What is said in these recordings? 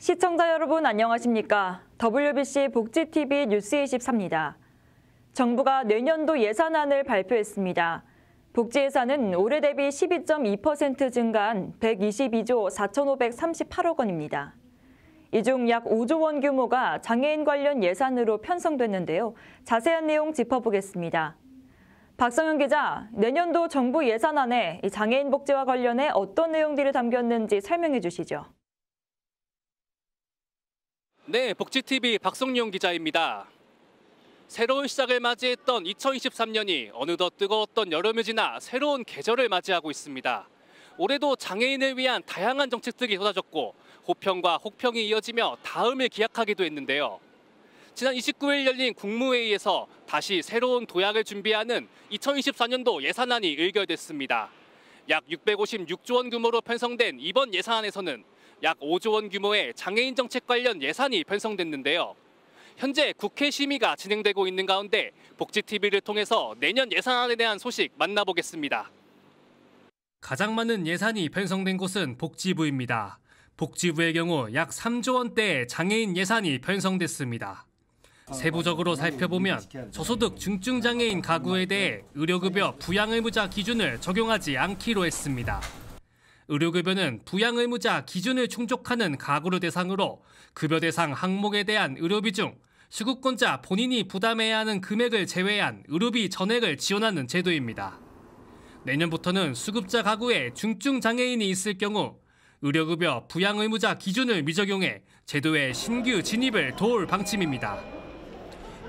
시청자 여러분 안녕하십니까? WBC 복지TV 뉴스24입니다. 정부가 내년도 예산안을 발표했습니다. 복지 예산은 올해 대비 12.2% 증가한 122조 4,538억 원입니다. 이 중 약 5조 원 규모가 장애인 관련 예산으로 편성됐는데요. 자세한 내용 짚어보겠습니다. 박성현 기자, 내년도 정부 예산안에 장애인 복지와 관련해 어떤 내용들이 담겼는지 설명해 주시죠. 네, 복지TV 박성용 기자입니다. 새로운 시작을 맞이했던 2023년이 어느덧 뜨거웠던 여름을 지나 새로운 계절을 맞이하고 있습니다. 올해도 장애인을 위한 다양한 정책들이 쏟아졌고 호평과 혹평이 이어지며 다음을 기약하기도 했는데요. 지난 29일 열린 국무회의에서 다시 새로운 도약을 준비하는 2024년도 예산안이 의결됐습니다. 약 656조 원 규모로 편성된 이번 예산안에서는 약 5조 원 규모의 장애인 정책 관련 예산이 편성됐는데요. 현재 국회 심의가 진행되고 있는 가운데 복지TV를 통해서 내년 예산안에 대한 소식 만나보겠습니다. 가장 많은 예산이 편성된 곳은 복지부입니다. 복지부의 경우 약 3조 원대의 장애인 예산이 편성됐습니다. 세부적으로 살펴보면 저소득 중증장애인 가구에 대해 의료급여 부양의무자 기준을 적용하지 않기로 했습니다. 의료급여는 부양의무자 기준을 충족하는 가구를 대상으로 급여 대상 항목에 대한 의료비 중 수급권자 본인이 부담해야 하는 금액을 제외한 의료비 전액을 지원하는 제도입니다. 내년부터는 수급자 가구에 중증 장애인이 있을 경우 의료급여 부양 의무자 기준을 미적용해 제도의 신규 진입을 도울 방침입니다.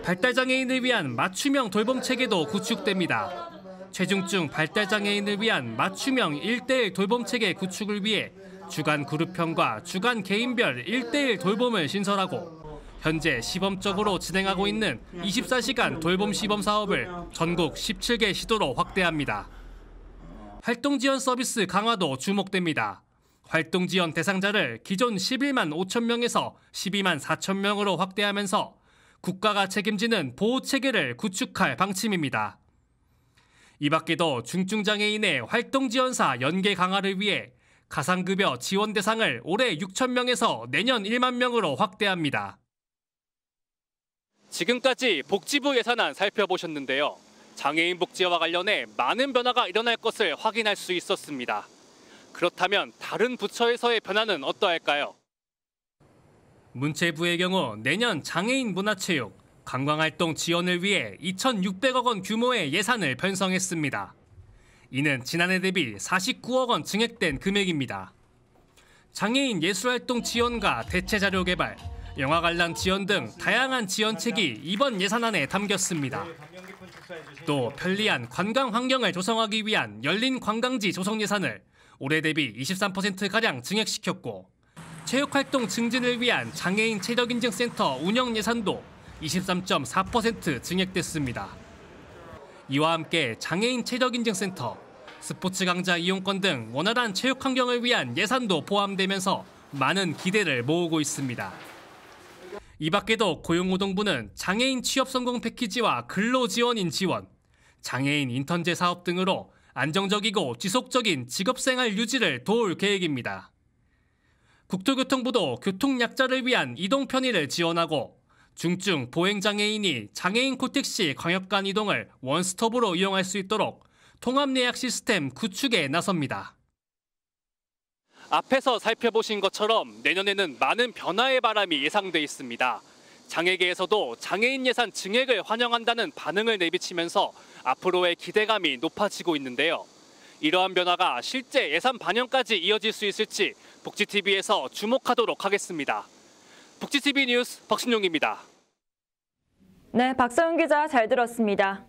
발달장애인을 위한 맞춤형 돌봄 체계도 구축됩니다. 최중증 발달장애인을 위한 맞춤형 일대일 돌봄체계 구축을 위해 주간 그룹형과 주간 개인별 일대일 돌봄을 신설하고 현재 시범적으로 진행하고 있는 24시간 돌봄 시범 사업을 전국 17개 시도로 확대합니다. 활동 지원 서비스 강화도 주목됩니다. 활동 지원 대상자를 기존 11만 5천 명에서 12만 4천 명으로 확대하면서 국가가 책임지는 보호 체계를 구축할 방침입니다. 이 밖에도 중증장애인의 활동지원사 연계 강화를 위해 가상급여 지원 대상을 올해 6천 명에서 내년 1만 명으로 확대합니다. 지금까지 복지부 예산안 살펴보셨는데요. 장애인 복지와 관련해 많은 변화가 일어날 것을 확인할 수 있었습니다. 그렇다면 다른 부처에서의 변화는 어떠할까요? 문체부의 경우 내년 장애인 문화체육, 관광활동 지원을 위해 2,600억 원 규모의 예산을 편성했습니다. 이는 지난해 대비 49억 원 증액된 금액입니다. 장애인 예술활동 지원과 대체자료 개발, 영화 관람 지원 등 다양한 지원책이 이번 예산안에 담겼습니다. 또 편리한 관광 환경을 조성하기 위한 열린 관광지 조성 예산을 올해 대비 23%가량 증액시켰고 체육활동 증진을 위한 장애인 체력인증센터 운영 예산도 23.4% 증액됐습니다. 이와 함께 장애인 체력인증센터, 스포츠 강좌 이용권 등 원활한 체육 환경을 위한 예산도 포함되면서 많은 기대를 모으고 있습니다. 이 밖에도 고용노동부는 장애인 취업 성공 패키지와 근로지원인 지원, 장애인 인턴제 사업 등으로 안정적이고 지속적인 직업생활 유지를 도울 계획입니다. 국토교통부도 교통약자를 위한 이동 편의를 지원하고 중증 보행장애인이 장애인 코택시 광역간 이동을 원스톱으로 이용할 수 있도록 통합내약 시스템 구축에 나섭니다. 앞에서 살펴보신 것처럼 내년에는 많은 변화의 바람이 예상돼 있습니다. 장애계에서도 장애인 예산 증액을 환영한다는 반응을 내비치면서 앞으로의 기대감이 높아지고 있는데요. 이러한 변화가 실제 예산 반영까지 이어질 수 있을지 복지TV에서 주목하도록 하겠습니다. 복지TV 뉴스 박신용입니다. 네, 박서영 기자 잘 들었습니다.